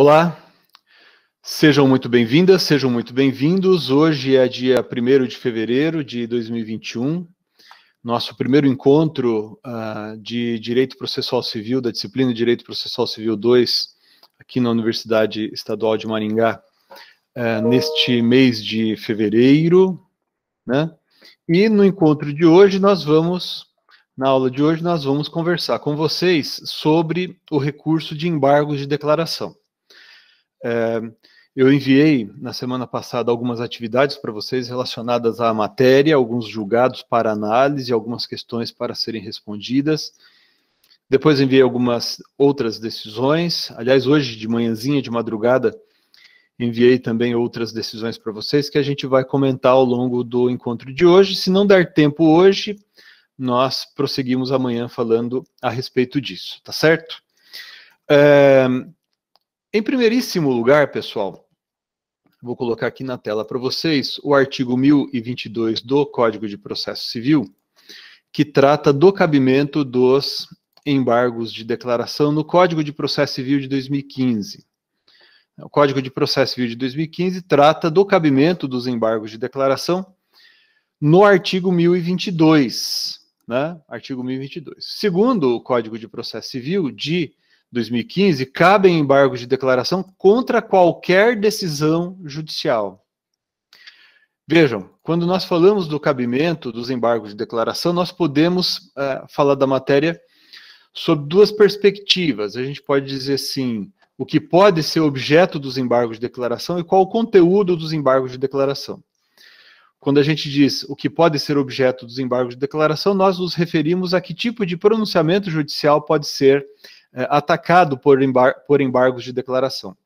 Olá, sejam muito bem-vindas, sejam muito bem-vindos. Hoje é dia 1 de fevereiro de 2021, nosso primeiro encontro uh, de Direito Processual Civil, da disciplina Direito Processual Civil 2, aqui na Universidade Estadual de Maringá, uh, neste mês de fevereiro. Né? E no encontro de hoje, nós vamos, na aula de hoje, nós vamos conversar com vocês sobre o recurso de embargos de declaração. É, eu enviei na semana passada algumas atividades para vocês relacionadas à matéria, alguns julgados para análise, algumas questões para serem respondidas. Depois enviei algumas outras decisões. Aliás, hoje de manhãzinha, de madrugada, enviei também outras decisões para vocês que a gente vai comentar ao longo do encontro de hoje. Se não der tempo hoje, nós prosseguimos amanhã falando a respeito disso, tá certo? É, em primeiríssimo lugar, pessoal, vou colocar aqui na tela para vocês o artigo 1022 do Código de Processo Civil, que trata do cabimento dos embargos de declaração no Código de Processo Civil de 2015. O Código de Processo Civil de 2015 trata do cabimento dos embargos de declaração no artigo 1022, né? Artigo 1022. Segundo o Código de Processo Civil de 2015 cabem embargos de declaração contra qualquer decisão judicial. Vejam, quando nós falamos do cabimento dos embargos de declaração, nós podemos uh, falar da matéria sob duas perspectivas. A gente pode dizer assim, o que pode ser objeto dos embargos de declaração e qual o conteúdo dos embargos de declaração. Quando a gente diz o que pode ser objeto dos embargos de declaração, nós nos referimos a que tipo de pronunciamento judicial pode ser é, atacado por, embar por embargos de declaração.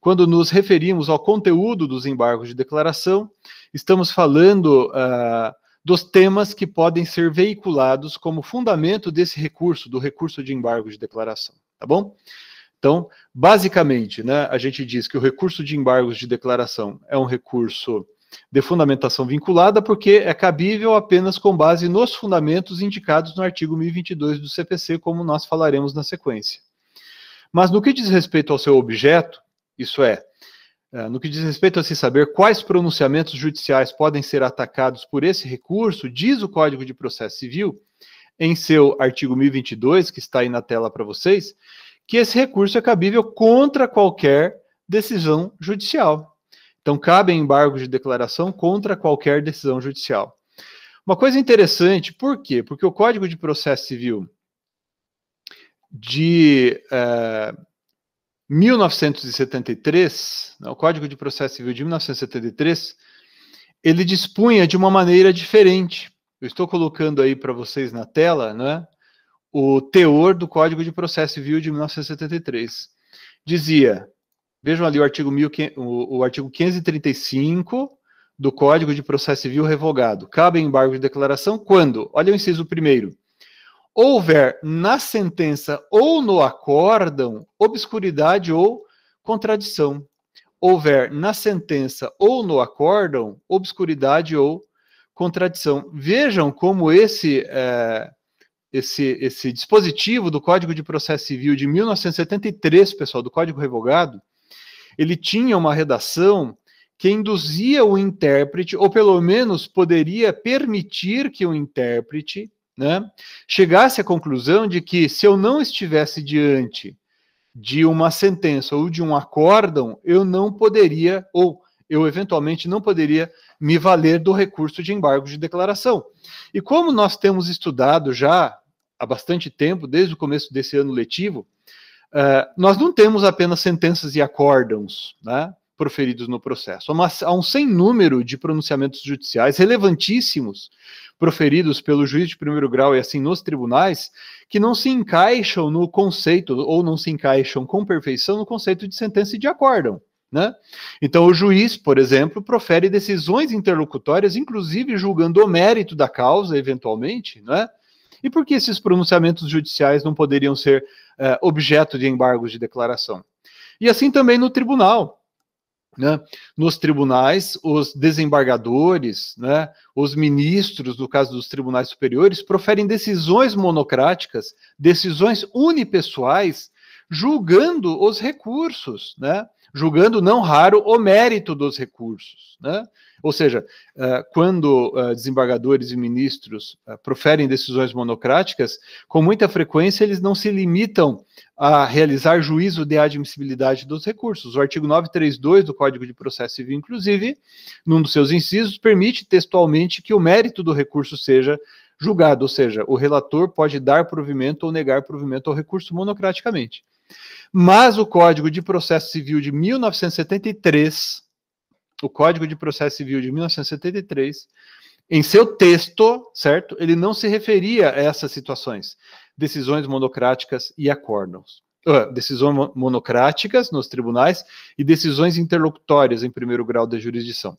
Quando nos referimos ao conteúdo dos embargos de declaração, estamos falando uh, dos temas que podem ser veiculados como fundamento desse recurso, do recurso de embargo de declaração, tá bom? Então, basicamente, né, a gente diz que o recurso de embargos de declaração é um recurso de fundamentação vinculada, porque é cabível apenas com base nos fundamentos indicados no artigo 1022 do CPC, como nós falaremos na sequência. Mas no que diz respeito ao seu objeto, isso é, eh, no que diz respeito a se saber quais pronunciamentos judiciais podem ser atacados por esse recurso, diz o Código de Processo Civil, em seu artigo 1022, que está aí na tela para vocês, que esse recurso é cabível contra qualquer decisão judicial. Então, cabe embargo de declaração contra qualquer decisão judicial. Uma coisa interessante, por quê? Porque o Código de Processo Civil de 1973, eh, né, o Código de Processo Civil de 1973, ele dispunha de uma maneira diferente. Eu estou colocando aí para vocês na tela né, o teor do Código de Processo Civil de 1973. Dizia: Vejam ali o artigo, 1000, o, o artigo 535 do Código de Processo Civil revogado. Cabe embargo de declaração quando? Olha o inciso primeiro. Houver na sentença ou no acórdão obscuridade ou contradição. Houver na sentença ou no acórdão obscuridade ou contradição. Vejam como esse, é, esse, esse dispositivo do Código de Processo Civil de 1973, pessoal, do Código Revogado, ele tinha uma redação que induzia o intérprete, ou pelo menos poderia permitir que o intérprete né, chegasse à conclusão de que se eu não estivesse diante de uma sentença ou de um acórdão, eu não poderia, ou eu eventualmente não poderia me valer do recurso de embargo de declaração. E como nós temos estudado já há bastante tempo, desde o começo desse ano letivo, é, nós não temos apenas sentenças e acórdãos né, proferidos no processo. Há, um sem número de pronunciamentos judiciais relevantíssimos proferidos pelo juiz de primeiro grau e assim nos tribunais que não se encaixam no conceito ou não se encaixam com perfeição no conceito de sentença e de acórdão. Né? Então, o juiz, por exemplo, profere decisões interlocutórias, inclusive julgando o mérito da causa, eventualmente, né? E por que esses pronunciamentos judiciais não poderiam ser eh, objeto de embargos de declaração? E assim também no tribunal. Né? Nos tribunais, os desembargadores, né, os ministros, no caso dos tribunais superiores, proferem decisões monocráticas, decisões unipessoais, julgando os recursos, né? julgando não raro o mérito dos recursos. Né? Ou seja, eh, quando eh, desembargadores e ministros eh, proferem decisões monocráticas, com muita frequência eles não se limitam a realizar juízo de admissibilidade dos recursos. O artigo 932 do Código de Processo Civil, inclusive, num dos seus incisos, permite textualmente que o mérito do recurso seja julgado, ou seja, o relator pode dar provimento ou negar provimento ao recurso monocraticamente. Mas o Código de Processo Civil de 1973, o Código de Processo Civil de 1973, em seu texto, certo? Ele não se referia a essas situações, decisões monocráticas e acordos. Uh, decisões monocráticas nos tribunais e decisões interlocutórias em primeiro grau da jurisdição.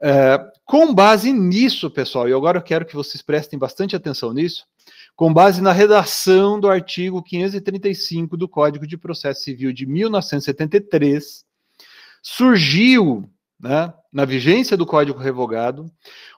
Uh, com base nisso, pessoal, e agora eu quero que vocês prestem bastante atenção nisso, com base na redação do artigo 535 do Código de Processo Civil de 1973, surgiu, né, na vigência do Código Revogado,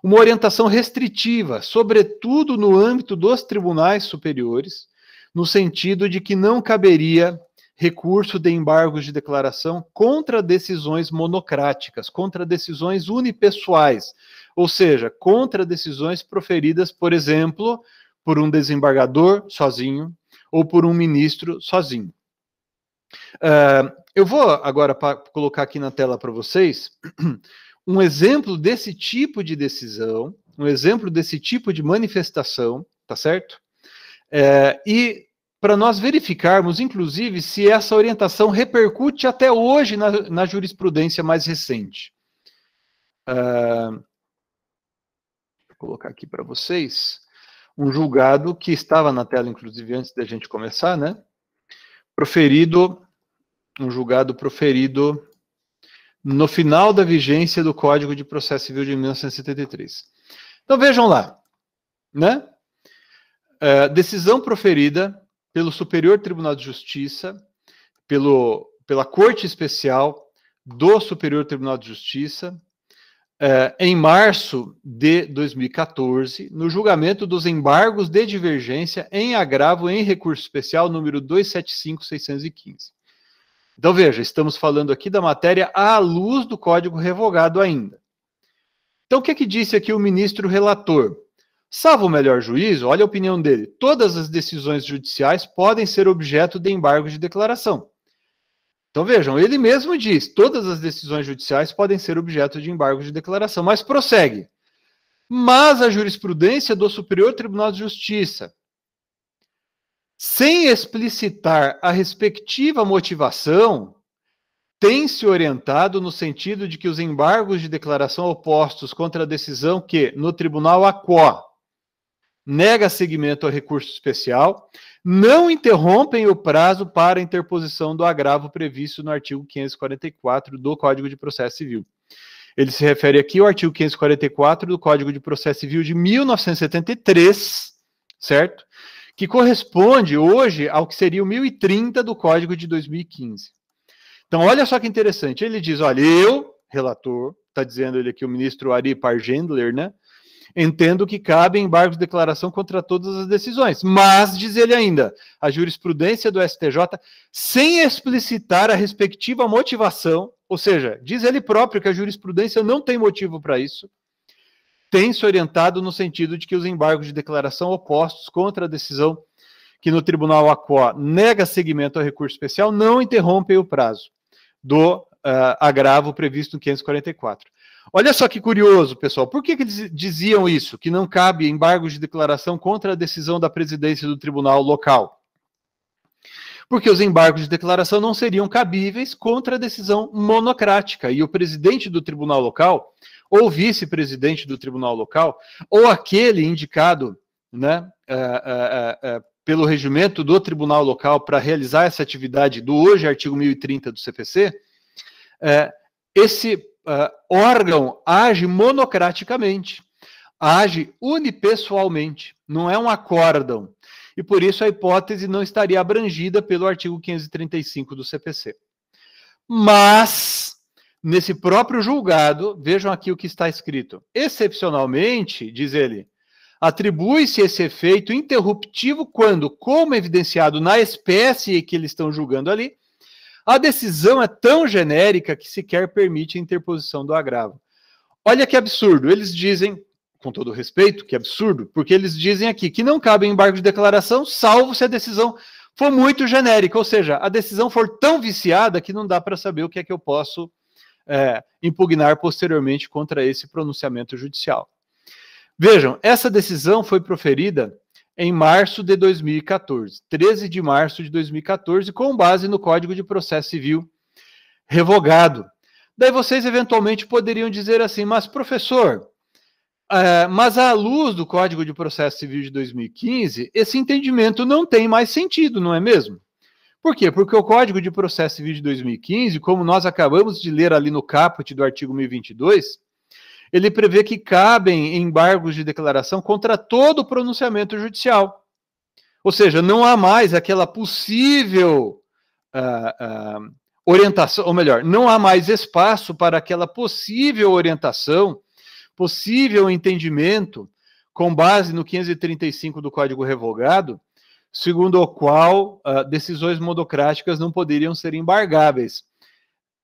uma orientação restritiva, sobretudo no âmbito dos tribunais superiores, no sentido de que não caberia recurso de embargos de declaração contra decisões monocráticas, contra decisões unipessoais, ou seja, contra decisões proferidas, por exemplo, por um desembargador sozinho ou por um ministro sozinho. Uh, eu vou agora colocar aqui na tela para vocês um exemplo desse tipo de decisão, um exemplo desse tipo de manifestação, tá certo? Eh, e para nós verificarmos, inclusive, se essa orientação repercute até hoje na, na jurisprudência mais recente. Uh, vou colocar aqui para vocês um julgado que estava na tela, inclusive, antes da gente começar, né? Proferido, um julgado proferido no final da vigência do Código de Processo Civil de 1973. Então vejam lá, né? É, decisão proferida pelo Superior Tribunal de Justiça, pelo, pela Corte Especial do Superior Tribunal de Justiça, é, em março de 2014, no julgamento dos embargos de divergência em agravo em recurso especial número 275615. Então veja, estamos falando aqui da matéria à luz do código revogado ainda. Então o que é que disse aqui o ministro relator? Salvo o melhor juízo, olha a opinião dele. Todas as decisões judiciais podem ser objeto de embargo de declaração. Então vejam, ele mesmo diz: todas as decisões judiciais podem ser objeto de embargo de declaração, mas prossegue. Mas a jurisprudência do Superior Tribunal de Justiça, sem explicitar a respectiva motivação, tem se orientado no sentido de que os embargos de declaração opostos contra a decisão que, no tribunal ACO, nega seguimento a recurso especial, não interrompem o prazo para interposição do agravo previsto no artigo 544 do Código de Processo Civil. Ele se refere aqui ao artigo 544 do Código de Processo Civil de 1973, certo? Que corresponde hoje ao que seria o 1030 do Código de 2015. Então, olha só que interessante. Ele diz: olha, eu, relator, está dizendo ele aqui, o ministro Ari Pargendler, né? Entendo que cabe embargo de declaração contra todas as decisões, mas, diz ele ainda, a jurisprudência do STJ, sem explicitar a respectiva motivação, ou seja, diz ele próprio que a jurisprudência não tem motivo para isso, tem se orientado no sentido de que os embargos de declaração opostos contra a decisão que no Tribunal ACO nega seguimento ao recurso especial não interrompem o prazo do uh, agravo previsto no 544. Olha só que curioso, pessoal. Por que, que diziam isso? Que não cabe embargo de declaração contra a decisão da presidência do tribunal local. Porque os embargos de declaração não seriam cabíveis contra a decisão monocrática. E o presidente do tribunal local, ou vice-presidente do tribunal local, ou aquele indicado né, uh, uh, uh, pelo regimento do tribunal local para realizar essa atividade do hoje, artigo 1030 do CPC, é, esse uh, órgão age monocraticamente, age unipessoalmente, não é um acórdão. E por isso a hipótese não estaria abrangida pelo artigo 535 do CPC. Mas, nesse próprio julgado, vejam aqui o que está escrito. Excepcionalmente, diz ele, atribui-se esse efeito interruptivo quando, como evidenciado na espécie que eles estão julgando ali, a decisão é tão genérica que sequer permite a interposição do agravo. Olha que absurdo. Eles dizem, com todo respeito, que absurdo, porque eles dizem aqui que não cabe embargo de declaração, salvo se a decisão for muito genérica, ou seja, a decisão for tão viciada que não dá para saber o que é que eu posso é, impugnar posteriormente contra esse pronunciamento judicial. Vejam, essa decisão foi proferida em março de 2014, 13 de março de 2014, com base no Código de Processo Civil revogado. Daí vocês eventualmente poderiam dizer assim, mas professor, é, mas à luz do Código de Processo Civil de 2015, esse entendimento não tem mais sentido, não é mesmo? Por quê? Porque o Código de Processo Civil de 2015, como nós acabamos de ler ali no caput do artigo 1022, ele prevê que cabem embargos de declaração contra todo pronunciamento judicial. Ou seja, não há mais aquela possível uh, uh, orientação, ou melhor, não há mais espaço para aquela possível orientação, possível entendimento, com base no 535 do Código Revogado, segundo o qual uh, decisões monocráticas não poderiam ser embargáveis.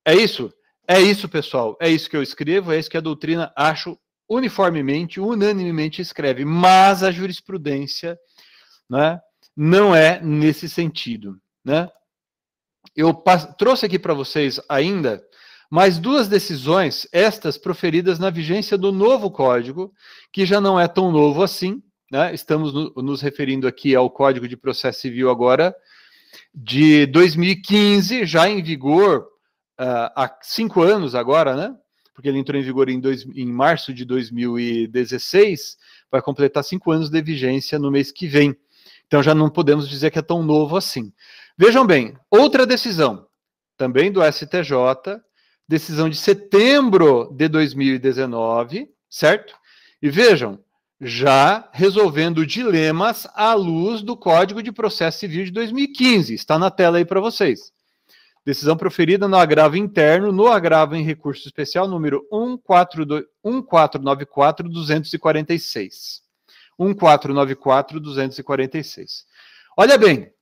É isso? É isso, pessoal. É isso que eu escrevo, é isso que a doutrina, acho, uniformemente, unanimemente escreve. Mas a jurisprudência né, não é nesse sentido. Né? Eu trouxe aqui para vocês ainda mais duas decisões, estas proferidas na vigência do novo código, que já não é tão novo assim. Né? Estamos no, nos referindo aqui ao Código de Processo Civil agora, de 2015, já em vigor uh, há cinco anos agora, né? Porque ele entrou em vigor em, dois, em março de 2016, vai completar cinco anos de vigência no mês que vem. Então já não podemos dizer que é tão novo assim. Vejam bem, outra decisão, também do STJ, decisão de setembro de 2019, certo? E vejam, já resolvendo dilemas à luz do Código de Processo Civil de 2015. Está na tela aí para vocês. Decisão proferida no agravo interno, no agravo em recurso especial número 1494-246. 1494-246. Olha bem,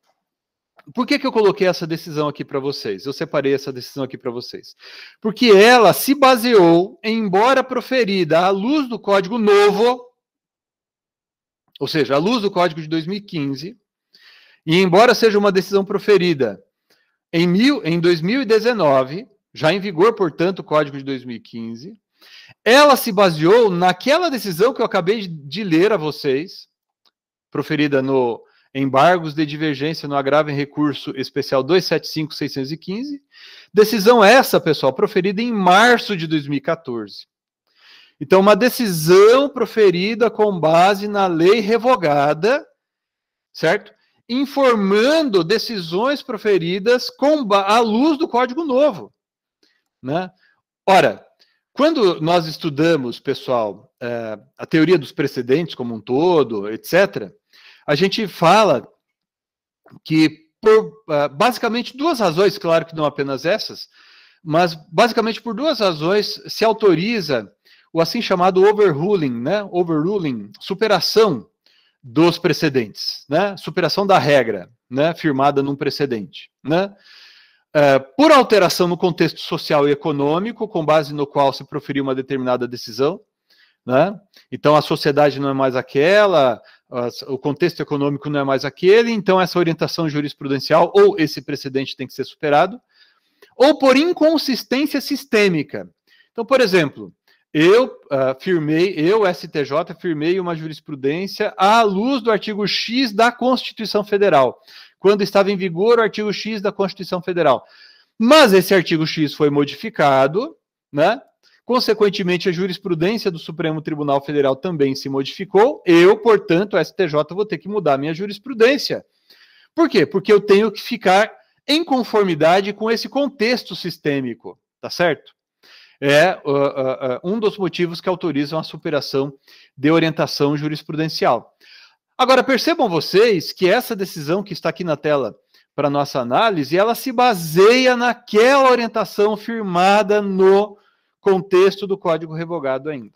por que, que eu coloquei essa decisão aqui para vocês? Eu separei essa decisão aqui para vocês. Porque ela se baseou, embora proferida à luz do Código Novo, ou seja, à luz do Código de 2015, e embora seja uma decisão proferida em, mil, em 2019, já em vigor, portanto, o Código de 2015, ela se baseou naquela decisão que eu acabei de ler a vocês, proferida no Embargos de Divergência no Agravo em Recurso Especial 275-615. Decisão essa, pessoal, proferida em março de 2014. Então, uma decisão proferida com base na lei revogada, certo? informando decisões proferidas com à luz do Código Novo. Né? Ora, quando nós estudamos, pessoal, é, a teoria dos precedentes como um todo, etc., a gente fala que por é, basicamente duas razões, claro que não apenas essas, mas basicamente por duas razões se autoriza o assim chamado overruling, né? Overruling, superação dos precedentes, né? Superação da regra, né? Firmada num precedente, né? É, por alteração no contexto social e econômico, com base no qual se proferiu uma determinada decisão, né? Então a sociedade não é mais aquela, o contexto econômico não é mais aquele, então essa orientação jurisprudencial ou esse precedente tem que ser superado, ou por inconsistência sistêmica. Então, por exemplo, eu uh, firmei, eu, STJ, firmei uma jurisprudência à luz do artigo X da Constituição Federal, quando estava em vigor o artigo X da Constituição Federal. Mas esse artigo X foi modificado, né? Consequentemente, a jurisprudência do Supremo Tribunal Federal também se modificou. Eu, portanto, STJ, vou ter que mudar a minha jurisprudência. Por quê? Porque eu tenho que ficar em conformidade com esse contexto sistêmico, tá certo? é uh, uh, um dos motivos que autorizam a superação de orientação jurisprudencial. Agora, percebam vocês que essa decisão que está aqui na tela para nossa análise, ela se baseia naquela orientação firmada no contexto do código revogado ainda.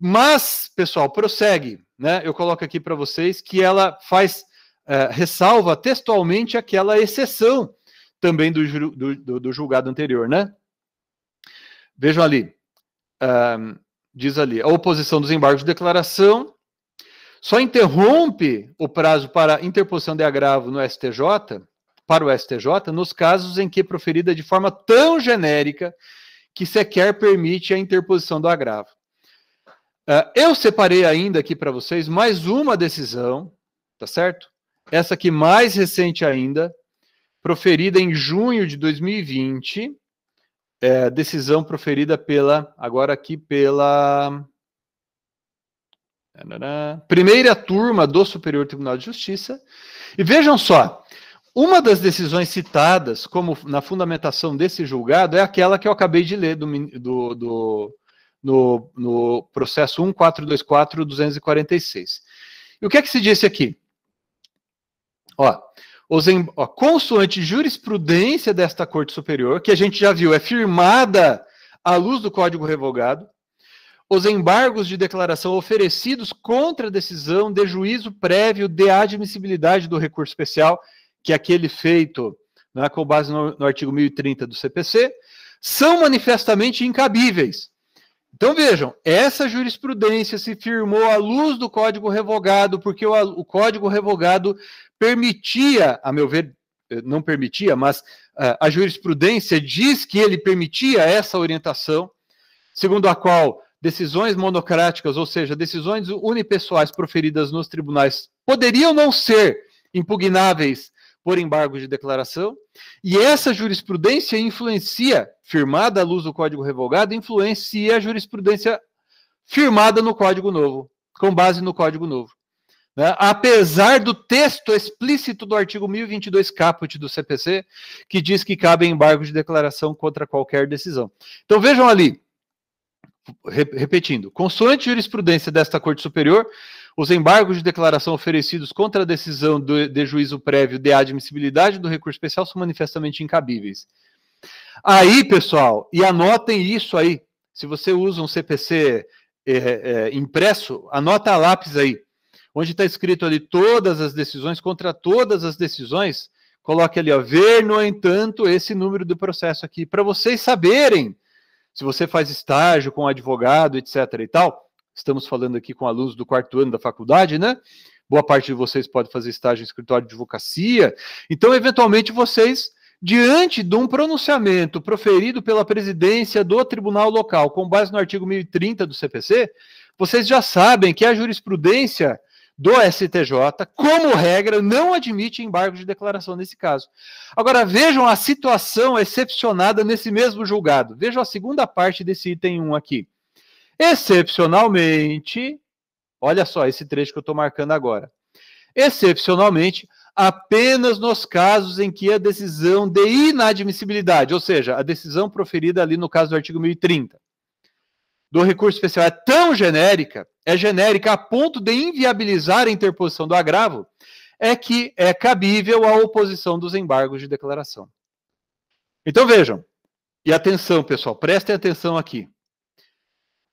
Mas, pessoal, prossegue. Né? Eu coloco aqui para vocês que ela faz, uh, ressalva textualmente aquela exceção também do, do, do julgado anterior, né? Vejam ali, um, diz ali, a oposição dos embargos de declaração só interrompe o prazo para interposição de agravo no STJ, para o STJ, nos casos em que é proferida de forma tão genérica que sequer permite a interposição do agravo. Uh, eu separei ainda aqui para vocês mais uma decisão, tá certo? Essa aqui mais recente ainda, proferida em junho de 2020, é, decisão proferida pela, agora aqui pela primeira turma do Superior Tribunal de Justiça. E vejam só, uma das decisões citadas como na fundamentação desse julgado é aquela que eu acabei de ler do, do, do no, no processo 1424-246. E o que é que se disse aqui? Ó, em ó, consoante jurisprudência desta Corte Superior, que a gente já viu, é firmada à luz do Código Revogado, os embargos de declaração oferecidos contra a decisão de juízo prévio de admissibilidade do recurso especial, que é aquele feito né, com base no, no artigo 1030 do CPC, são manifestamente incabíveis. Então vejam, essa jurisprudência se firmou à luz do código revogado, porque o, o código revogado permitia, a meu ver, eh, não permitia, mas eh, a jurisprudência diz que ele permitia essa orientação, segundo a qual decisões monocráticas, ou seja, decisões unipessoais proferidas nos tribunais, poderiam não ser impugnáveis por embargo de declaração, e essa jurisprudência influencia, firmada à luz do Código Revogado, influencia a jurisprudência firmada no Código Novo, com base no Código Novo. Né? Apesar do texto explícito do artigo 1022 caput do CPC, que diz que cabe embargo de declaração contra qualquer decisão. Então vejam ali, repetindo, consoante jurisprudência desta Corte Superior, os embargos de declaração oferecidos contra a decisão de, de juízo prévio de admissibilidade do recurso especial são manifestamente incabíveis. Aí, pessoal, e anotem isso aí. Se você usa um CPC é, é, impresso, anota a lápis aí onde está escrito ali todas as decisões, contra todas as decisões, coloque ali, ó, ver, no entanto, esse número do processo aqui, para vocês saberem se você faz estágio com advogado, etc. e tal. Estamos falando aqui com alunos do quarto ano da faculdade, né? Boa parte de vocês pode fazer estágio em escritório de advocacia. Então, eventualmente, vocês diante de um pronunciamento proferido pela presidência do tribunal local, com base no artigo 1030 do CPC, vocês já sabem que a jurisprudência do STJ, como regra, não admite embargo de declaração nesse caso. Agora, vejam a situação excepcionada nesse mesmo julgado. Vejam a segunda parte desse item 1 aqui. Excepcionalmente, olha só esse trecho que eu estou marcando agora. Excepcionalmente, apenas nos casos em que a decisão de inadmissibilidade, ou seja, a decisão proferida ali no caso do artigo 1030, do recurso especial é tão genérica, é genérica a ponto de inviabilizar a interposição do agravo, é que é cabível a oposição dos embargos de declaração. Então vejam, e atenção pessoal, prestem atenção aqui.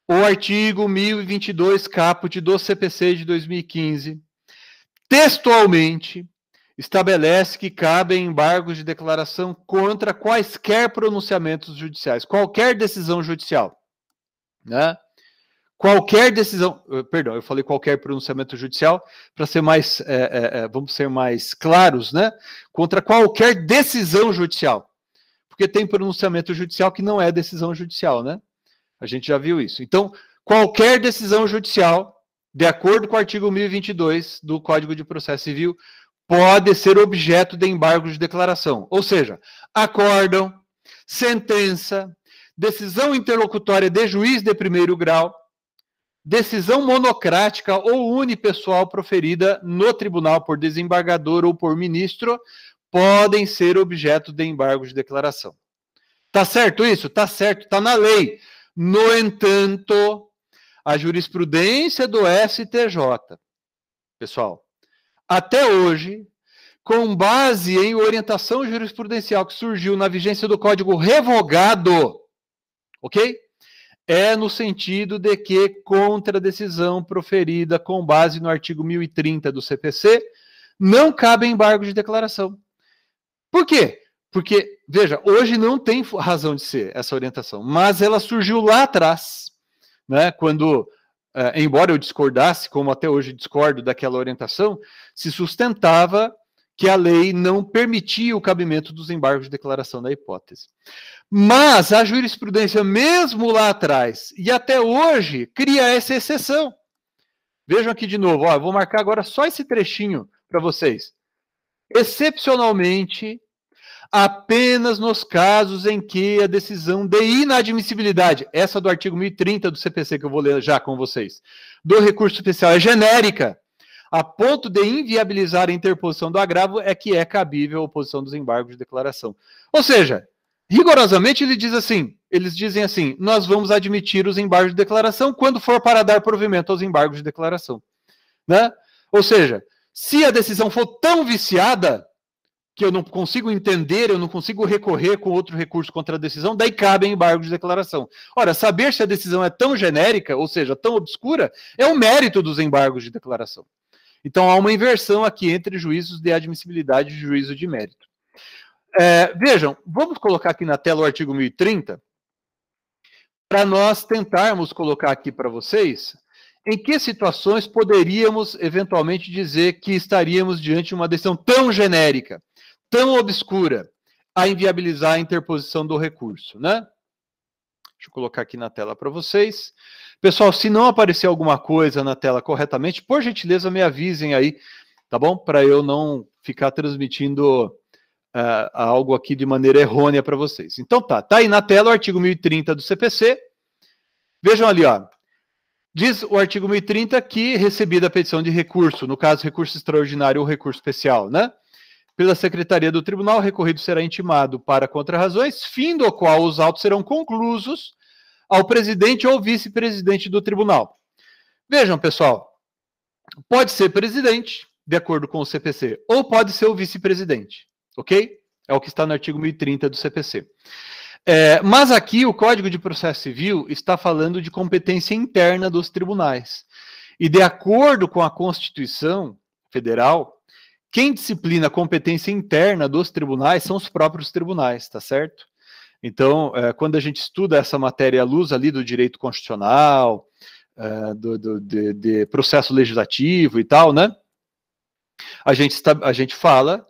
O artigo 1022 caput do CPC de 2015 textualmente estabelece que cabem embargos de declaração contra quaisquer pronunciamentos judiciais, qualquer decisão judicial né? Qualquer decisão, eh, perdão, eu falei qualquer pronunciamento judicial, para ser mais, é, é, vamos ser mais claros, né? Contra qualquer decisão judicial. Porque tem pronunciamento judicial que não é decisão judicial, né? A gente já viu isso. Então, qualquer decisão judicial, de acordo com o artigo 1022 do Código de Processo Civil, pode ser objeto de embargo de declaração. Ou seja, acórdão, sentença, decisão interlocutória de juiz de primeiro grau, decisão monocrática ou unipessoal proferida no tribunal por desembargador ou por ministro podem ser objeto de embargo de declaração. Tá certo isso? Tá certo, tá na lei. No entanto, a jurisprudência do STJ, pessoal, até hoje, com base em orientação jurisprudencial que surgiu na vigência do Código Revogado ok? É no sentido de que, contra a decisão proferida com base no artigo 1030 do CPC, não cabe embargo de declaração. Por quê? Porque, veja, hoje não tem razão de ser essa orientação, mas ela surgiu lá atrás, né, quando eh, embora eu discordasse, como até hoje discordo daquela orientação, se sustentava que a lei não permitia o cabimento dos embargos de declaração da hipótese. Mas a jurisprudência, mesmo lá atrás e até hoje, cria essa exceção. Vejam aqui de novo, ó, eu vou marcar agora só esse trechinho para vocês. Excepcionalmente, apenas nos casos em que a decisão de inadmissibilidade, essa do artigo 1030 do CPC que eu vou ler já com vocês, do recurso especial é genérica, a ponto de inviabilizar a interposição do agravo, é que é cabível a oposição dos embargos de declaração. Ou seja, rigorosamente ele diz assim, eles dizem assim, nós vamos admitir os embargos de declaração quando for para dar provimento aos embargos de declaração. Né? Ou seja, se a decisão for tão viciada que eu não consigo entender, eu não consigo recorrer com outro recurso contra a decisão, daí cabe embargo de declaração. Ora, saber se a decisão é tão genérica, ou seja, tão obscura, é o mérito dos embargos de declaração. Então há uma inversão aqui entre juízos de admissibilidade e juízo de mérito. É, vejam, vamos colocar aqui na tela o artigo 1030, para nós tentarmos colocar aqui para vocês em que situações poderíamos eventualmente dizer que estaríamos diante de uma decisão tão genérica, tão obscura, a inviabilizar a interposição do recurso, né? Deixa eu colocar aqui na tela para vocês. Pessoal, se não aparecer alguma coisa na tela corretamente, por gentileza me avisem aí, tá bom? Para eu não ficar transmitindo uh, algo aqui de maneira errônea para vocês. Então tá, tá aí na tela o artigo 1030 do CPC. Vejam ali, ó. Diz o artigo 1030 que recebida a petição de recurso, no caso recurso extraordinário ou recurso especial, né? Pela Secretaria do Tribunal, o recorrido será intimado para contrarrazões, fim do qual os autos serão conclusos ao presidente ou vice-presidente do tribunal. Vejam, pessoal, pode ser presidente, de acordo com o CPC, ou pode ser o vice-presidente. Ok? É o que está no artigo 1030 do CPC. É, mas aqui o Código de Processo Civil está falando de competência interna dos tribunais. E de acordo com a Constituição Federal, quem disciplina a competência interna dos tribunais são os próprios tribunais, tá certo? Então, é, quando a gente estuda essa matéria à luz ali do direito constitucional, é, do, do de, de processo legislativo e tal, né? A gente, a gente fala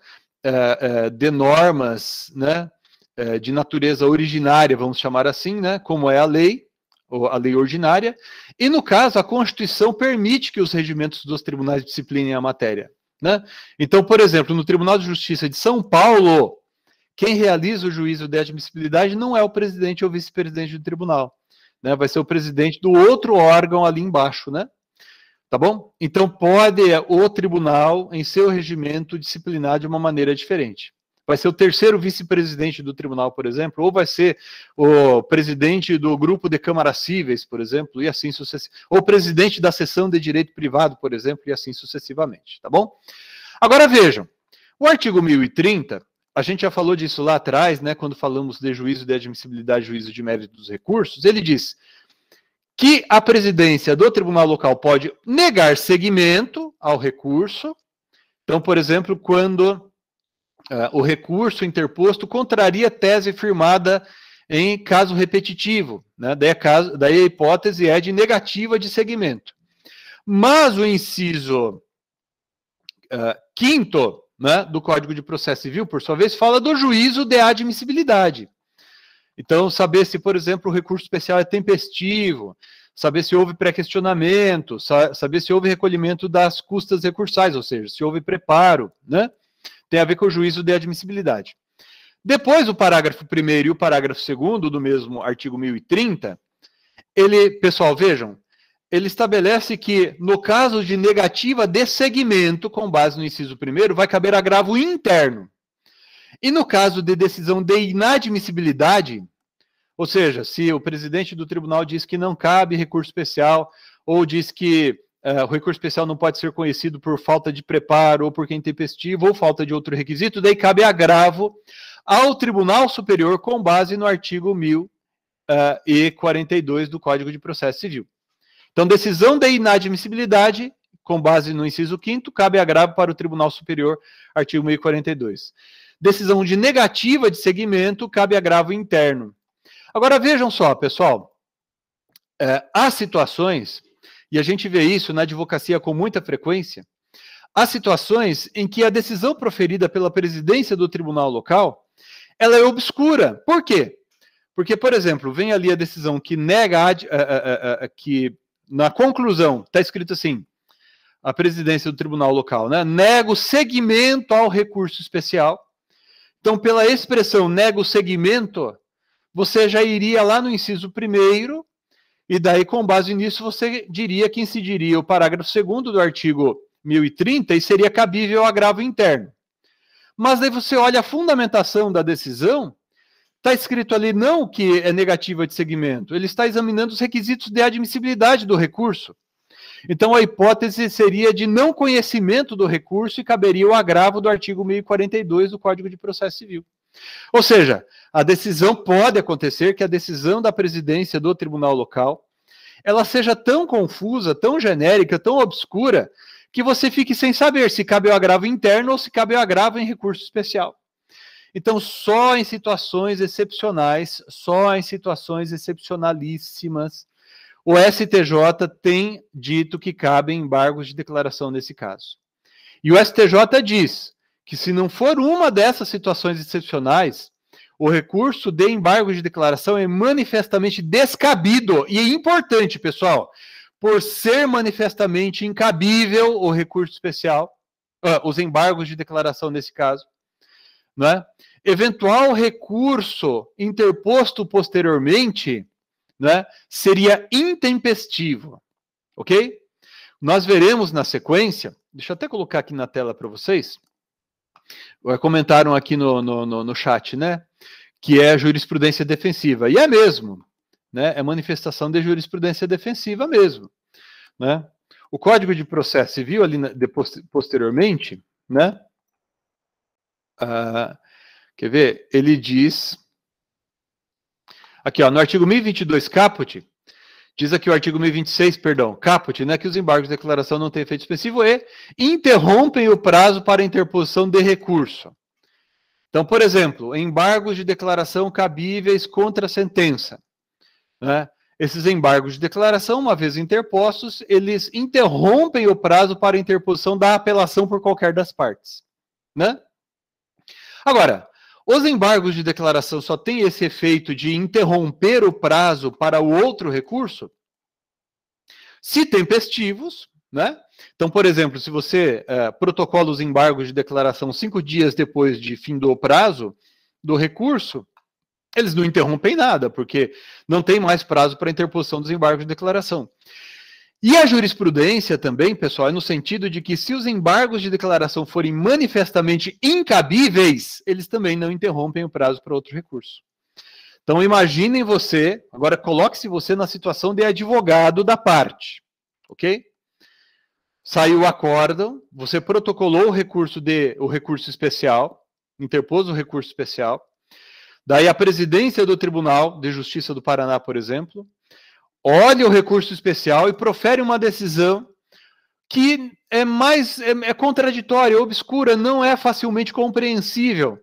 é, é, de normas né, é, de natureza originária, vamos chamar assim, né, como é a lei, ou a lei ordinária, e no caso a Constituição permite que os regimentos dos tribunais disciplinem a matéria. Né? Então, por exemplo, no Tribunal de Justiça de São Paulo, quem realiza o juízo de admissibilidade não é o presidente ou vice-presidente do tribunal, né? vai ser o presidente do outro órgão ali embaixo, né? Tá bom? Então, pode o tribunal, em seu regimento, disciplinar de uma maneira diferente. Vai ser o terceiro vice-presidente do tribunal, por exemplo, ou vai ser o presidente do grupo de câmaras cíveis, por exemplo, e assim sucessivamente. Ou presidente da seção de direito privado, por exemplo, e assim sucessivamente. Tá bom? Agora vejam: o artigo 1030 a gente já falou disso lá atrás, né, quando falamos de juízo de admissibilidade, juízo de mérito dos recursos, ele diz: que a presidência do tribunal local pode negar seguimento ao recurso. Então, por exemplo, quando uh, o recurso interposto contraria tese firmada em caso repetitivo, né? daí, a caso, daí, a hipótese é de negativa de seguimento. Mas o inciso uh, quinto né, do Código de Processo Civil, por sua vez, fala do juízo de admissibilidade. Então, saber se, por exemplo, o recurso especial é tempestivo, saber se houve pré-questionamento, saber se houve recolhimento das custas recursais, ou seja, se houve preparo, né? Tem a ver com o juízo de admissibilidade. Depois, o parágrafo 1 e o parágrafo 2 do mesmo artigo 1030, ele, pessoal, vejam, ele estabelece que, no caso de negativa de segmento, com base no inciso 1, vai caber agravo interno. E no caso de decisão de inadmissibilidade, ou seja, se o presidente do tribunal diz que não cabe recurso especial, ou diz que uh, o recurso especial não pode ser conhecido por falta de preparo, ou por quem ou falta de outro requisito, daí cabe agravo ao Tribunal Superior com base no artigo 1042 eh, do Código de Processo Civil. Então, decisão de inadmissibilidade, com base no inciso 5 cabe agravo para o Tribunal Superior, artigo 1042. Decisão de negativa de segmento cabe agravo interno. Agora vejam só, pessoal, é, há situações, e a gente vê isso na advocacia com muita frequência, há situações em que a decisão proferida pela presidência do tribunal local, ela é obscura. Por quê? Porque, por exemplo, vem ali a decisão que nega, a, a, a, que na conclusão está escrito assim, a presidência do tribunal local, né? Nega o segmento ao recurso especial então, pela expressão nega o segmento, você já iria lá no inciso primeiro, e daí, com base nisso, você diria que incidiria o parágrafo segundo do artigo 1030 e seria cabível o agravo interno. Mas daí você olha a fundamentação da decisão, está escrito ali não que é negativa de segmento, ele está examinando os requisitos de admissibilidade do recurso. Então, a hipótese seria de não conhecimento do recurso e caberia o agravo do artigo 1042 do Código de Processo Civil. Ou seja, a decisão pode acontecer que a decisão da presidência do tribunal local ela seja tão confusa, tão genérica, tão obscura, que você fique sem saber se cabe o agravo interno ou se cabe o agravo em recurso especial. Então, só em situações excepcionais, só em situações excepcionalíssimas, o STJ tem dito que cabem embargos de declaração nesse caso. E o STJ diz que, se não for uma dessas situações excepcionais, o recurso de embargo de declaração é manifestamente descabido e é importante, pessoal, por ser manifestamente incabível o recurso especial, uh, os embargos de declaração nesse caso, é? Eventual recurso interposto posteriormente né, seria intempestivo, ok? Nós veremos na sequência, deixa eu até colocar aqui na tela para vocês, eh, comentaram aqui no, no, no, no chat, né, que é jurisprudência defensiva, e é mesmo, né, é manifestação de jurisprudência defensiva mesmo, né? O Código de Processo Civil, ali na, de, posteriormente, né? Uh, quer ver? Ele diz Aqui, ó, no artigo 1022 caput, diz aqui o artigo 1026, perdão, caput, né, que os embargos de declaração não têm efeito específico e interrompem o prazo para interposição de recurso. Então, por exemplo, embargos de declaração cabíveis contra a sentença. Né? Esses embargos de declaração, uma vez interpostos, eles interrompem o prazo para interposição da apelação por qualquer das partes. Né? Agora, os embargos de declaração só têm esse efeito de interromper o prazo para o outro recurso? Se tempestivos, né? Então, por exemplo, se você eh, protocola os embargos de declaração cinco dias depois de fim do prazo do recurso, eles não interrompem nada, porque não tem mais prazo para interposição dos embargos de declaração. E a jurisprudência também, pessoal, é no sentido de que se os embargos de declaração forem manifestamente incabíveis, eles também não interrompem o prazo para outro recurso. Então imaginem você, agora coloque-se você na situação de advogado da parte, ok? Saiu o acórdão, você protocolou o recurso de o recurso especial, interpôs o recurso especial. Daí a presidência do Tribunal de Justiça do Paraná, por exemplo, olha o recurso especial e profere uma decisão que é mais é, é contraditória, é obscura, não é facilmente compreensível.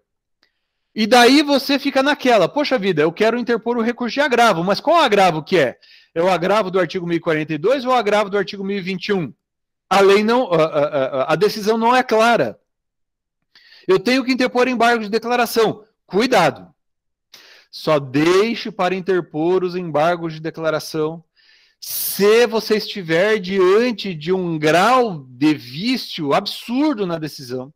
E daí você fica naquela, poxa vida, eu quero interpor o recurso de agravo, mas qual agravo que é? É o agravo do artigo 1042 ou o agravo do artigo 1021? A lei não, a, a, a decisão não é clara. Eu tenho que interpor embargo de declaração. Cuidado. Só deixe para interpor os embargos de declaração se você estiver diante de um grau de vício absurdo na decisão,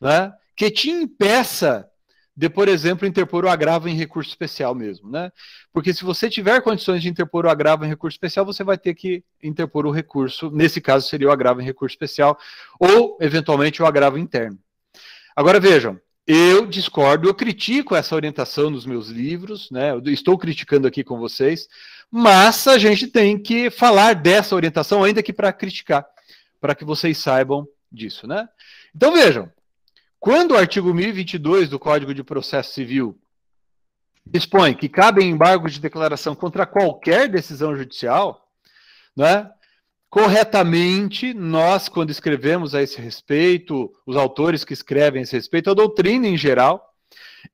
né, que te impeça de, por exemplo, interpor o agravo em recurso especial mesmo, né? Porque se você tiver condições de interpor o agravo em recurso especial, você vai ter que interpor o recurso, nesse caso seria o agravo em recurso especial ou eventualmente o agravo interno. Agora vejam, eu discordo, eu critico essa orientação nos meus livros, né? Eu estou criticando aqui com vocês, mas a gente tem que falar dessa orientação, ainda que para criticar, para que vocês saibam disso, né? Então vejam, quando o artigo 1022 do Código de Processo Civil dispõe que cabem embargos de declaração contra qualquer decisão judicial, né? corretamente, nós, quando escrevemos a esse respeito, os autores que escrevem a esse respeito, a doutrina em geral,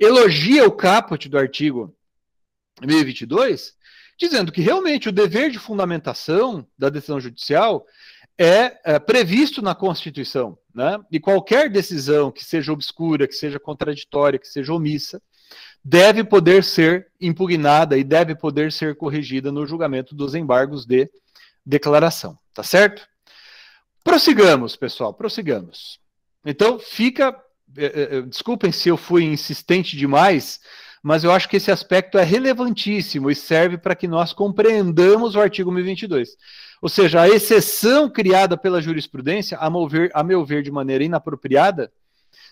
elogia o caput do artigo 1022, dizendo que realmente o dever de fundamentação da decisão judicial é, é previsto na Constituição. Né? E qualquer decisão que seja obscura, que seja contraditória, que seja omissa, deve poder ser impugnada e deve poder ser corrigida no julgamento dos embargos de declaração. Tá certo? Prossigamos, pessoal, prossigamos. Então, fica. Eh, eh, eh, desculpem se eu fui insistente demais, mas eu acho que esse aspecto é relevantíssimo e serve para que nós compreendamos o artigo 1022. Ou seja, a exceção criada pela jurisprudência, a, mover, a meu ver de maneira inapropriada,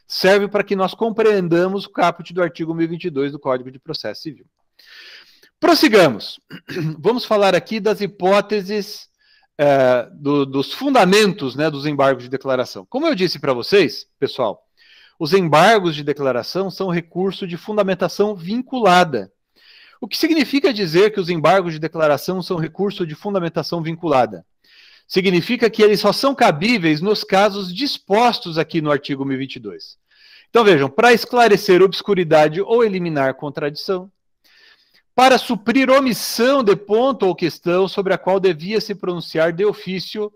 serve para que nós compreendamos o caput do artigo 1022 do Código de Processo Civil. Prossigamos. Vamos falar aqui das hipóteses é, do, dos fundamentos né, dos embargos de declaração. Como eu disse para vocês, pessoal, os embargos de declaração são recurso de fundamentação vinculada. O que significa dizer que os embargos de declaração são recurso de fundamentação vinculada? Significa que eles só são cabíveis nos casos dispostos aqui no artigo 1022. Então vejam, para esclarecer obscuridade ou eliminar contradição, para suprir omissão de ponto ou questão sobre a qual devia se pronunciar de ofício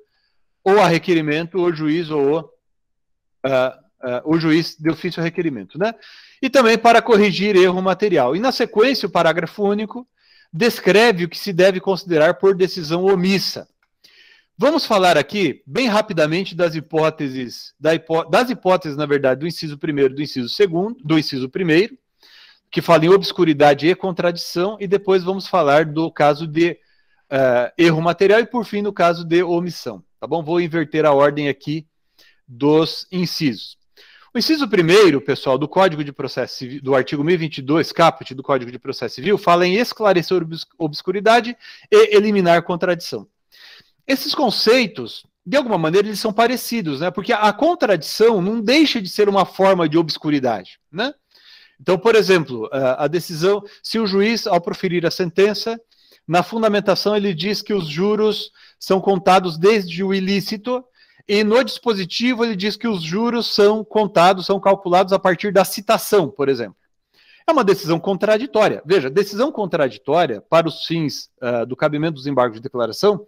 ou a requerimento, o juiz ou uh, uh, o juiz de ofício ou requerimento, né? E também para corrigir erro material. E na sequência, o parágrafo único descreve o que se deve considerar por decisão omissa. Vamos falar aqui, bem rapidamente, das hipóteses, da hipó das hipóteses, na verdade, do inciso primeiro, do inciso segundo, do inciso primeiro, que fala em obscuridade e contradição, e depois vamos falar do caso de uh, erro material e, por fim, no caso de omissão. Tá bom? Vou inverter a ordem aqui dos incisos. O inciso primeiro, pessoal, do Código de Processo Civil, do artigo 1022, caput do Código de Processo Civil, fala em esclarecer obscuridade e eliminar contradição. Esses conceitos, de alguma maneira, eles são parecidos, né? Porque a contradição não deixa de ser uma forma de obscuridade, né? Então, por exemplo, a decisão, se o juiz, ao proferir a sentença, na fundamentação ele diz que os juros são contados desde o ilícito, e no dispositivo ele diz que os juros são contados, são calculados a partir da citação, por exemplo. É uma decisão contraditória. Veja, decisão contraditória para os fins uh, do cabimento dos embargos de declaração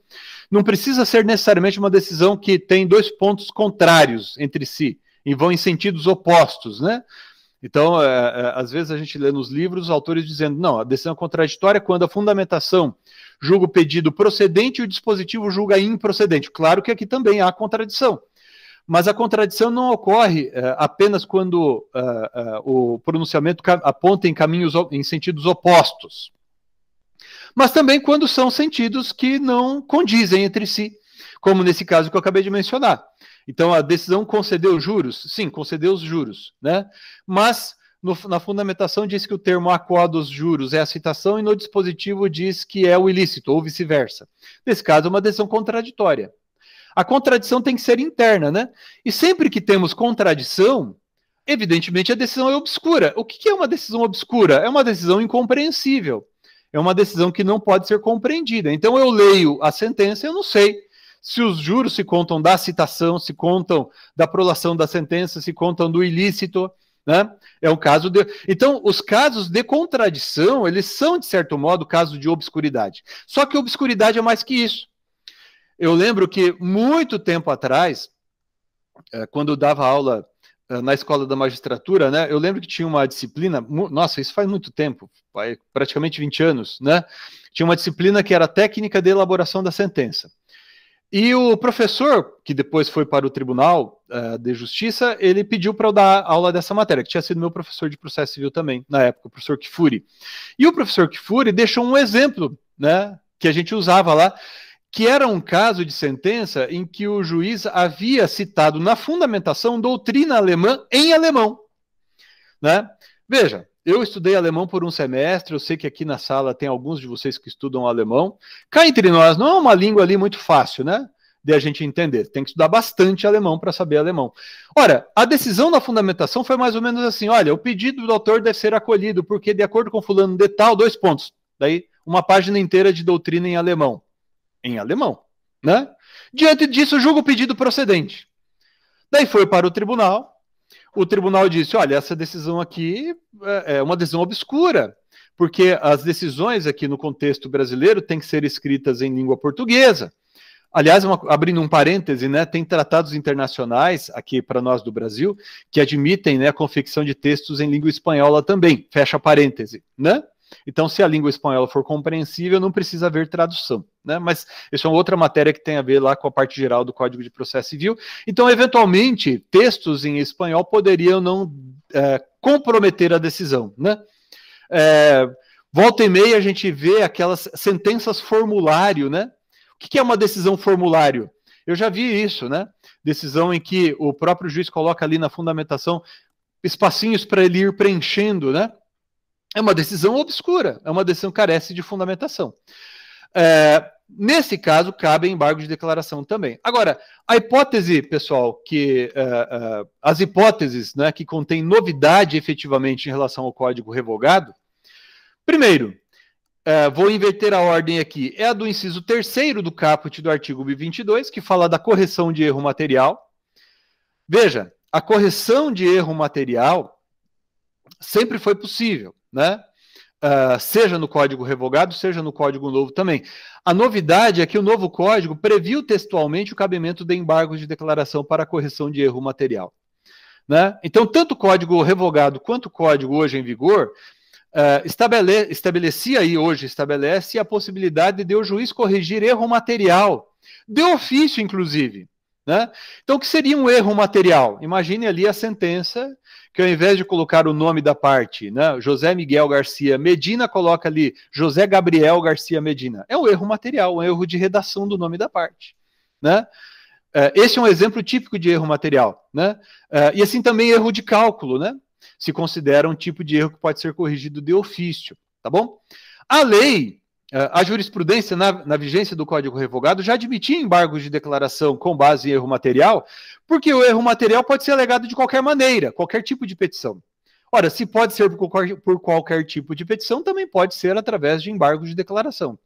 não precisa ser necessariamente uma decisão que tem dois pontos contrários entre si e vão em sentidos opostos, né? Então, é, é, às vezes a gente lê nos livros os autores dizendo, não, a decisão é contraditória quando a fundamentação julga o pedido procedente e o dispositivo julga improcedente. Claro que aqui também há contradição. Mas a contradição não ocorre é, apenas quando é, o pronunciamento aponta em caminhos em sentidos opostos, mas também quando são sentidos que não condizem entre si como nesse caso que eu acabei de mencionar. Então a decisão concedeu juros? Sim, concedeu os juros, né? Mas no, na fundamentação diz que o termo dos juros é a citação e no dispositivo diz que é o ilícito, ou vice-versa. Nesse caso, é uma decisão contraditória. A contradição tem que ser interna, né? E sempre que temos contradição, evidentemente a decisão é obscura. O que é uma decisão obscura? É uma decisão incompreensível. É uma decisão que não pode ser compreendida. Então eu leio a sentença, eu não sei se os juros se contam da citação, se contam da prolação da sentença, se contam do ilícito, né? É um caso de. Então, os casos de contradição, eles são, de certo modo, casos de obscuridade. Só que obscuridade é mais que isso. Eu lembro que, muito tempo atrás, eh, quando eu dava aula eh, na escola da magistratura, né? Eu lembro que tinha uma disciplina, nossa, isso faz muito tempo, praticamente 20 anos, né? Tinha uma disciplina que era técnica de elaboração da sentença. E o professor, que depois foi para o Tribunal uh, de Justiça, ele pediu para eu dar aula dessa matéria, que tinha sido meu professor de processo civil também, na época, o professor Kifuri. E o professor Kifuri deixou um exemplo, né, que a gente usava lá, que era um caso de sentença em que o juiz havia citado na fundamentação doutrina alemã em alemão. Né? Veja, eu estudei alemão por um semestre, eu sei que aqui na sala tem alguns de vocês que estudam alemão. Cá entre nós, não é uma língua ali muito fácil, né? De a gente entender. Tem que estudar bastante alemão para saber alemão. Ora, a decisão da fundamentação foi mais ou menos assim: olha, o pedido do autor deve ser acolhido, porque, de acordo com fulano de tal, dois pontos. Daí, uma página inteira de doutrina em alemão. Em alemão, né? Diante disso, julga o pedido procedente. Daí foi para o tribunal, o tribunal disse: olha, essa decisão aqui é, é uma decisão obscura, porque as decisões aqui no contexto brasileiro têm que ser escritas em língua portuguesa. Aliás, uma, abrindo um parêntese, né, tem tratados internacionais aqui para nós do Brasil que admitem né, a confecção de textos em língua espanhola também. Fecha parêntese, né? Então, se a língua espanhola for compreensível, não precisa haver tradução. Né? Mas isso é outra matéria que tem a ver lá com a parte geral do Código de Processo Civil. Então, eventualmente, textos em espanhol poderiam não é, comprometer a decisão. Né? É, volta e meia a gente vê aquelas sentenças formulário. Né? O que é uma decisão formulário? Eu já vi isso, né? Decisão em que o próprio juiz coloca ali na fundamentação espacinhos para ele ir preenchendo, né? É uma decisão obscura, é uma decisão que carece de fundamentação. É, nesse caso, cabe embargo de declaração também. Agora, a hipótese, pessoal, que é, é, as hipóteses né, que contém novidade efetivamente em relação ao código revogado, primeiro, é, vou inverter a ordem aqui, é a do inciso terceiro do caput do artigo 22, que fala da correção de erro material. Veja, a correção de erro material sempre foi possível né? Uh, seja no código revogado, seja no código novo também. A novidade é que o novo código previu textualmente o cabimento de embargos de declaração para correção de erro material. Né? Então, tanto o código revogado quanto o código hoje em vigor uh, estabele estabelecia e hoje estabelece a possibilidade de o juiz corrigir erro material, de ofício, inclusive. Né? Então, o que seria um erro material? Imagine ali a sentença que ao invés de colocar o nome da parte, né, José Miguel Garcia Medina, coloca ali José Gabriel Garcia Medina. É um erro material, um erro de redação do nome da parte. Né? É, esse é um exemplo típico de erro material. Né? É, e assim também erro de cálculo, né? se considera um tipo de erro que pode ser corrigido de ofício. Tá bom? A lei é, a jurisprudência na, na, vigência do Código Revogado já admitia embargos de declaração com base em erro material, porque o erro material pode ser alegado de qualquer maneira, qualquer tipo de petição. Ora, se pode ser por qualquer, por qualquer tipo de petição, também pode ser através de embargos de declaração.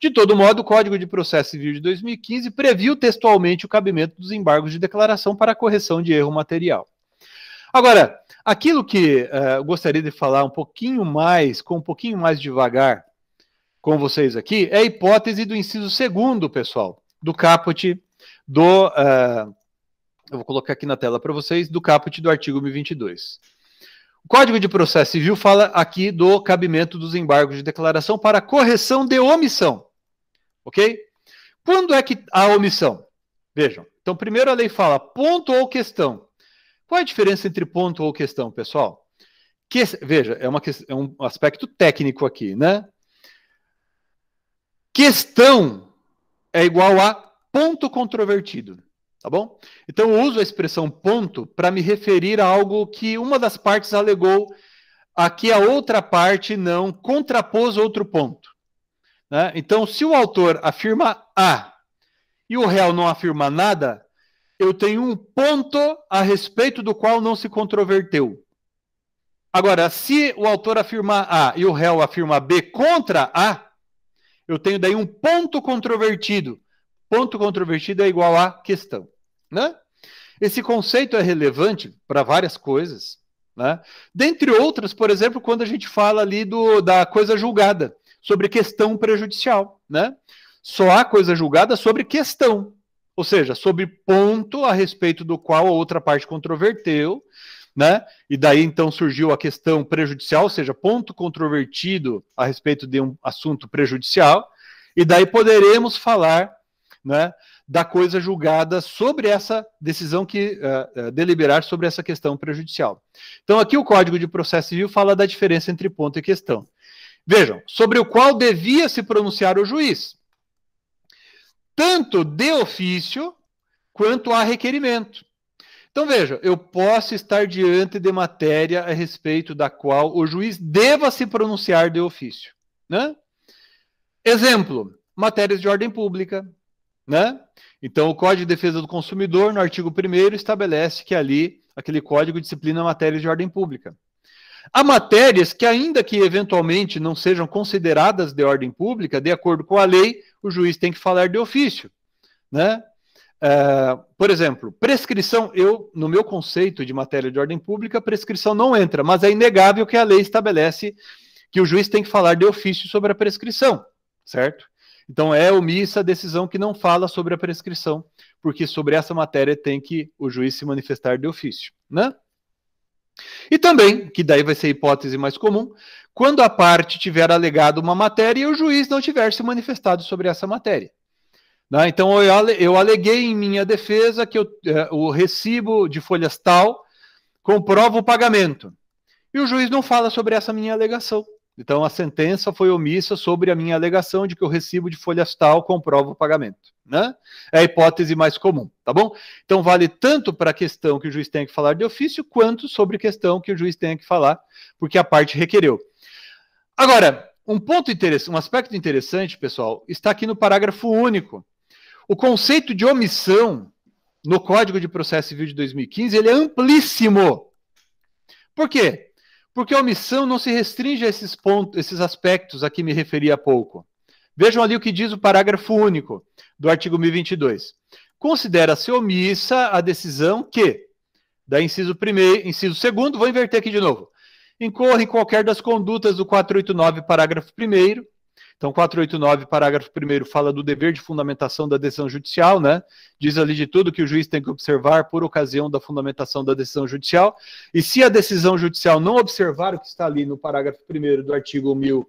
De todo modo, o Código de Processo Civil de 2015 previu textualmente o cabimento dos embargos de declaração para correção de erro material. Agora, aquilo que uh, eu gostaria de falar um pouquinho mais, com um pouquinho mais devagar, com vocês aqui é a hipótese do inciso segundo, pessoal, do caput do. Uh, eu vou colocar aqui na tela para vocês, do caput do artigo 1022. O Código de Processo Civil fala aqui do cabimento dos embargos de declaração para correção de omissão. Ok? Quando é que há omissão? Vejam. Então, primeiro a lei fala ponto ou questão. Qual é a diferença entre ponto ou questão, pessoal? Que, veja, é, uma, é um aspecto técnico aqui, né? Questão é igual a ponto controvertido, tá bom? Então eu uso a expressão ponto para me referir a algo que uma das partes alegou a que a outra parte não contrapôs outro ponto. Né? Então, se o autor afirma A e o réu não afirma nada, eu tenho um ponto a respeito do qual não se controverteu. Agora, se o autor afirma A e o réu afirma B contra A, eu tenho daí um ponto controvertido. Ponto controvertido é igual a questão, né? Esse conceito é relevante para várias coisas, né? Dentre outras, por exemplo, quando a gente fala ali do, da coisa julgada, sobre questão prejudicial, né? Só há coisa julgada sobre questão, ou seja, sobre ponto a respeito do qual a outra parte controverteu, né? E daí então surgiu a questão prejudicial, ou seja, ponto controvertido a respeito de um assunto prejudicial, e daí poderemos falar, né, da coisa julgada sobre essa decisão que uh, deliberar sobre essa questão prejudicial. Então aqui o Código de Processo Civil fala da diferença entre ponto e questão. Vejam, sobre o qual devia se pronunciar o juiz, tanto de ofício quanto a requerimento. Então veja, eu posso estar diante de matéria a respeito da qual o juiz deva se pronunciar de ofício, né? Exemplo, matérias de ordem pública, né? Então o Código de Defesa do Consumidor, no artigo 1 estabelece que ali aquele código disciplina matérias de ordem pública. Há matérias que, ainda que eventualmente não sejam consideradas de ordem pública, de acordo com a lei, o juiz tem que falar de ofício. Né? Uh, por exemplo, prescrição, eu, no meu conceito de matéria de ordem pública, prescrição não entra, mas é inegável que a lei estabelece que o juiz tem que falar de ofício sobre a prescrição, certo? Então é omissa a decisão que não fala sobre a prescrição, porque sobre essa matéria tem que o juiz se manifestar de ofício, né? E também, que daí vai ser a hipótese mais comum, quando a parte tiver alegado uma matéria e o juiz não tiver se manifestado sobre essa matéria. Né? Então eu, eu aleguei em minha defesa que eu, é, o recibo de folhas tal comprova o pagamento. E o juiz não fala sobre essa minha alegação. Então a sentença foi omissa sobre a minha alegação de que o recibo de folhas tal comprova o pagamento. Né? É a hipótese mais comum, tá bom? Então vale tanto para a questão que o juiz tem que falar de ofício, quanto sobre questão que o juiz tem que falar, porque a parte requereu. Agora, um ponto interessante, um aspecto interessante, pessoal, está aqui no parágrafo único o conceito de omissão no Código de Processo Civil de 2015 ele é amplíssimo. Por quê? Porque a omissão não se restringe a esses pontos, esses aspectos a que me referi há pouco. Vejam ali o que diz o parágrafo único do artigo 1022. Considera-se omissa a decisão que, da inciso primeiro, inciso segundo, vou inverter aqui de novo, incorre em qualquer das condutas do 489, parágrafo primeiro, então, 489, parágrafo 1 fala do dever de fundamentação da decisão judicial, né? Diz ali de tudo que o juiz tem que observar por ocasião da fundamentação da decisão judicial. E se a decisão judicial não observar o que está ali no parágrafo 1 do artigo 1000,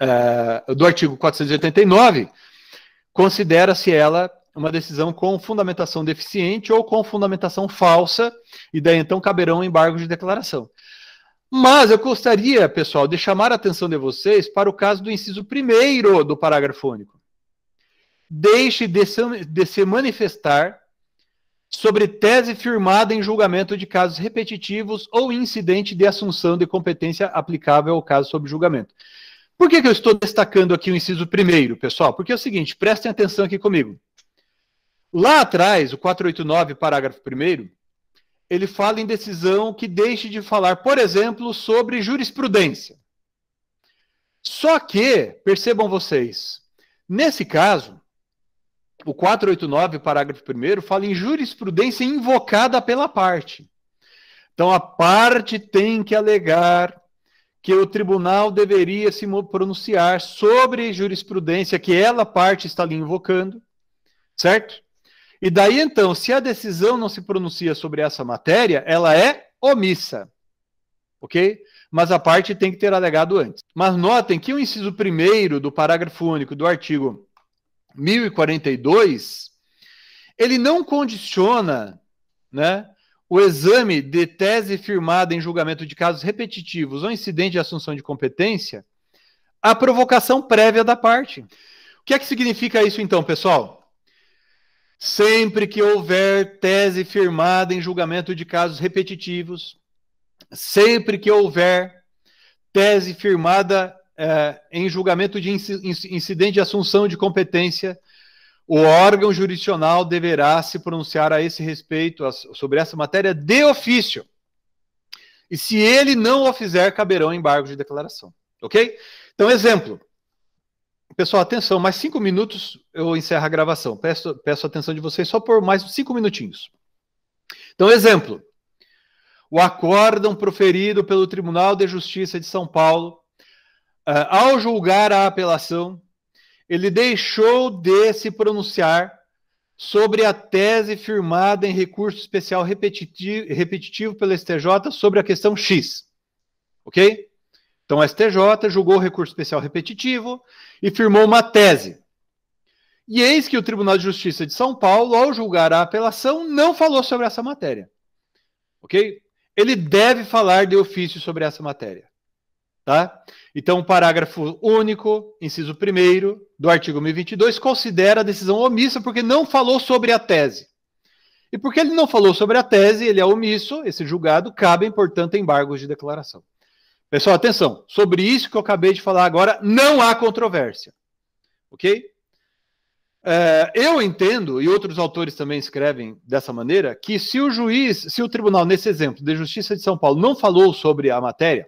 é, do artigo 489, considera-se ela uma decisão com fundamentação deficiente ou com fundamentação falsa, e daí então caberão embargos de declaração. Mas eu gostaria, pessoal, de chamar a atenção de vocês para o caso do inciso primeiro do parágrafo único. Deixe de se, de se manifestar sobre tese firmada em julgamento de casos repetitivos ou incidente de assunção de competência aplicável ao caso sob julgamento. Por que, que eu estou destacando aqui o inciso primeiro, pessoal? Porque é o seguinte, prestem atenção aqui comigo. Lá atrás, o 489, parágrafo 1 ele fala em decisão que deixe de falar, por exemplo, sobre jurisprudência. Só que, percebam vocês, nesse caso, o 489, parágrafo 1, fala em jurisprudência invocada pela parte. Então, a parte tem que alegar que o tribunal deveria se pronunciar sobre jurisprudência que ela, parte, está ali invocando, certo? E daí então, se a decisão não se pronuncia sobre essa matéria, ela é omissa. OK? Mas a parte tem que ter alegado antes. Mas notem que o inciso primeiro do parágrafo único do artigo 1042 ele não condiciona, né, o exame de tese firmada em julgamento de casos repetitivos ou incidente de assunção de competência à provocação prévia da parte. O que é que significa isso então, pessoal? Sempre que houver tese firmada em julgamento de casos repetitivos, sempre que houver tese firmada é, em julgamento de incidente de assunção de competência, o órgão jurisdicional deverá se pronunciar a esse respeito, a, sobre essa matéria, de ofício. E se ele não o fizer, caberão embargos de declaração. Ok? Então, exemplo: Pessoal, atenção, mais cinco minutos eu encerro a gravação. Peço, peço atenção de vocês só por mais cinco minutinhos. Então, exemplo: o acórdão proferido pelo Tribunal de Justiça de São Paulo, uh, ao julgar a apelação, ele deixou de se pronunciar sobre a tese firmada em recurso especial repetitivo, repetitivo pelo STJ sobre a questão X. Ok? Então, o STJ julgou o recurso especial repetitivo e firmou uma tese. E eis que o Tribunal de Justiça de São Paulo, ao julgar a apelação, não falou sobre essa matéria. Ok? Ele deve falar de ofício sobre essa matéria. Tá? Então, o parágrafo único, inciso 1 do artigo 1022, considera a decisão omissa porque não falou sobre a tese. E porque ele não falou sobre a tese, ele é omisso, esse julgado, cabe portanto, embargos de declaração. Pessoal, atenção. Sobre isso que eu acabei de falar agora, não há controvérsia. Ok? É, eu entendo, e outros autores também escrevem dessa maneira, que se o juiz, se o tribunal, nesse exemplo, de Justiça de São Paulo, não falou sobre a matéria,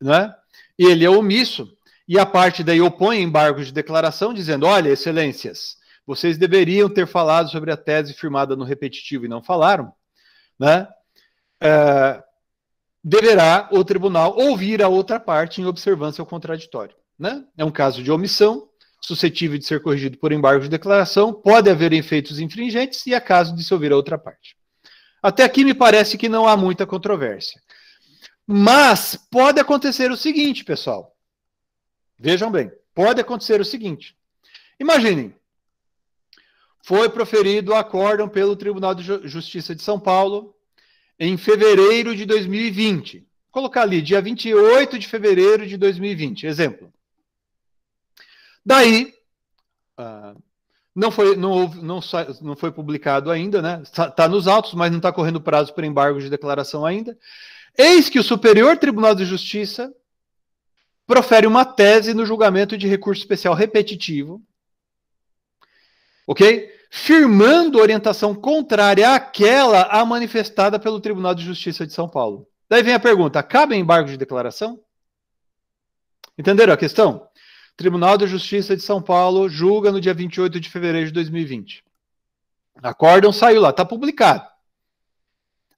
né, e ele é omisso, e a parte daí opõe embargo de declaração, dizendo: olha, excelências, vocês deveriam ter falado sobre a tese firmada no repetitivo e não falaram, né? É, deverá o tribunal ouvir a outra parte em observância ao contraditório. Né? É um caso de omissão, suscetível de ser corrigido por embargo de declaração, pode haver efeitos infringentes e é caso de se ouvir a outra parte. Até aqui me parece que não há muita controvérsia. Mas pode acontecer o seguinte, pessoal. Vejam bem, pode acontecer o seguinte. Imaginem, foi proferido o acórdão pelo Tribunal de Justiça de São Paulo, em fevereiro de 2020. Vou colocar ali, dia 28 de fevereiro de 2020, exemplo. Daí, uh, não, foi, não, houve, não, não foi publicado ainda, né? Está tá nos autos, mas não está correndo prazo para embargo de declaração ainda. Eis que o Superior Tribunal de Justiça profere uma tese no julgamento de recurso especial repetitivo, ok? firmando orientação contrária àquela a manifestada pelo Tribunal de Justiça de São Paulo. Daí vem a pergunta: cabe embargo de declaração? Entenderam a questão? Tribunal de Justiça de São Paulo julga no dia 28 de fevereiro de 2020. Acórdão saiu lá, está publicado.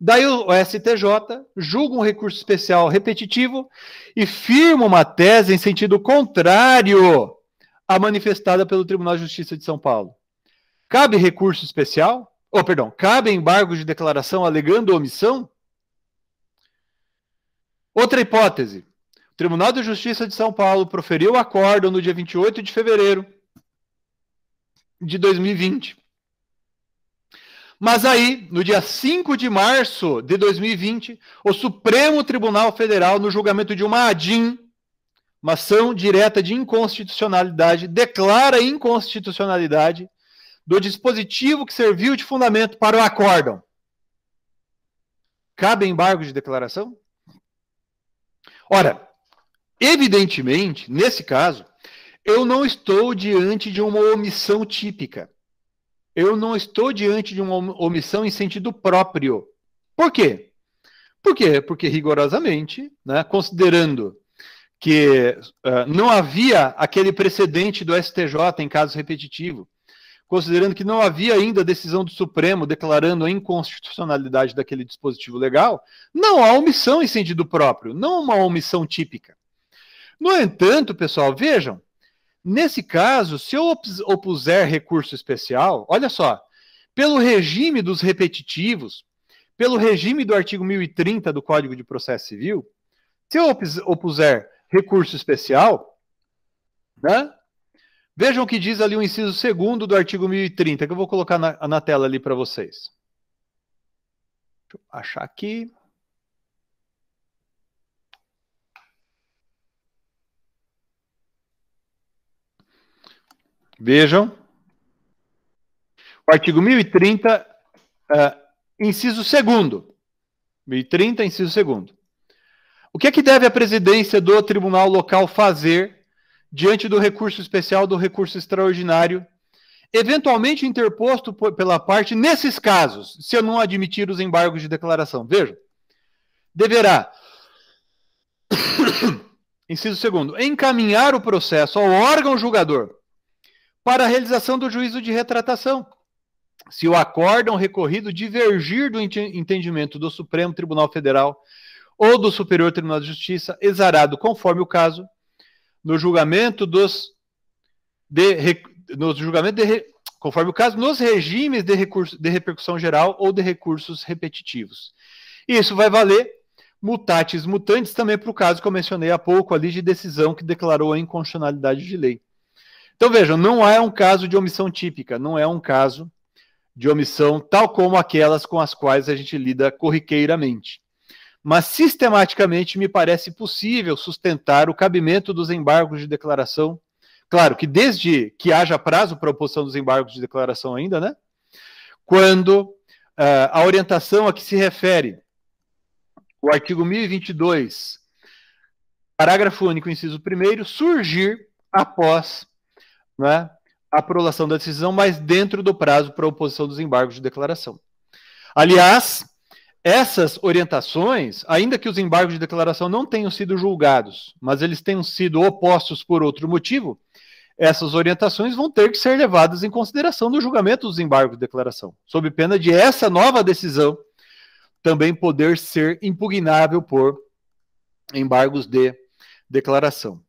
Daí o STJ julga um recurso especial repetitivo e firma uma tese em sentido contrário à manifestada pelo Tribunal de Justiça de São Paulo. Cabe recurso especial? Oh, perdão, cabe embargo de declaração alegando omissão? Outra hipótese. O Tribunal de Justiça de São Paulo proferiu o acórdão no dia 28 de fevereiro de 2020. Mas aí, no dia 5 de março de 2020, o Supremo Tribunal Federal, no julgamento de uma ADIM, uma ação direta de inconstitucionalidade, declara inconstitucionalidade do dispositivo que serviu de fundamento para o acórdão. Cabe embargo de declaração? Ora, evidentemente, nesse caso, eu não estou diante de uma omissão típica. Eu não estou diante de uma omissão em sentido próprio. Por quê? Por quê? Porque rigorosamente, né, considerando que uh, não havia aquele precedente do STJ em caso repetitivo, considerando que não havia ainda decisão do Supremo declarando a inconstitucionalidade daquele dispositivo legal, não há omissão em sentido próprio, não uma omissão típica. No entanto, pessoal, vejam, nesse caso, se eu opuser recurso especial, olha só, pelo regime dos repetitivos, pelo regime do artigo 1030 do Código de Processo Civil, se eu opuser recurso especial, né, Vejam o que diz ali o inciso segundo do artigo 1030, que eu vou colocar na, na tela ali para vocês. Deixa eu achar aqui. Vejam. O artigo 1030, uh, é, inciso 2. 1030, inciso 2. O que é que deve a presidência do tribunal local fazer diante do recurso especial, do recurso extraordinário, eventualmente interposto pela parte nesses casos, se eu não admitir os embargos de declaração. Veja, deverá, inciso segundo, encaminhar o processo ao órgão julgador para a realização do juízo de retratação, se o acórdão recorrido divergir do entendimento do Supremo Tribunal Federal ou do Superior Tribunal de Justiça, exarado conforme o caso, no julgamento dos de, no julgamento de, conforme o caso, nos regimes de, recurso, de repercussão geral ou de recursos repetitivos. Isso vai valer mutatis mutandis também para o caso que eu mencionei há pouco ali de decisão que declarou a inconstitucionalidade de lei. Então vejam, não é um caso de omissão típica, não é um caso de omissão tal como aquelas com as quais a gente lida corriqueiramente mas sistematicamente me parece possível sustentar o cabimento dos embargos de declaração. Claro que desde que haja prazo para a oposição dos embargos de declaração ainda, né? Quando uh, a orientação a que se refere o artigo 1022, parágrafo único, inciso 1 surgir após né, a prolação da decisão, mas dentro do prazo para a oposição dos embargos de declaração. Aliás, essas orientações, ainda que os embargos de declaração não tenham sido julgados, mas eles tenham sido opostos por outro motivo, essas orientações vão ter que ser levadas em consideração no julgamento dos embargos de declaração, sob pena de essa nova decisão também poder ser impugnável por embargos de declaração.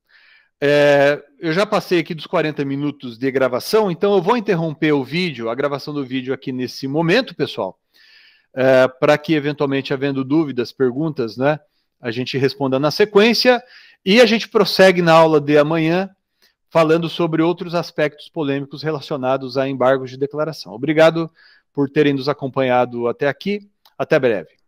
É, eu já passei aqui dos 40 minutos de gravação, então eu vou interromper o vídeo, a gravação do vídeo aqui nesse momento, pessoal é, para que, eventualmente, havendo dúvidas, perguntas, né, a gente responda na sequência e a gente prossegue na aula de amanhã falando sobre outros aspectos polêmicos relacionados a embargos de declaração. Obrigado por terem nos acompanhado até aqui. Até breve.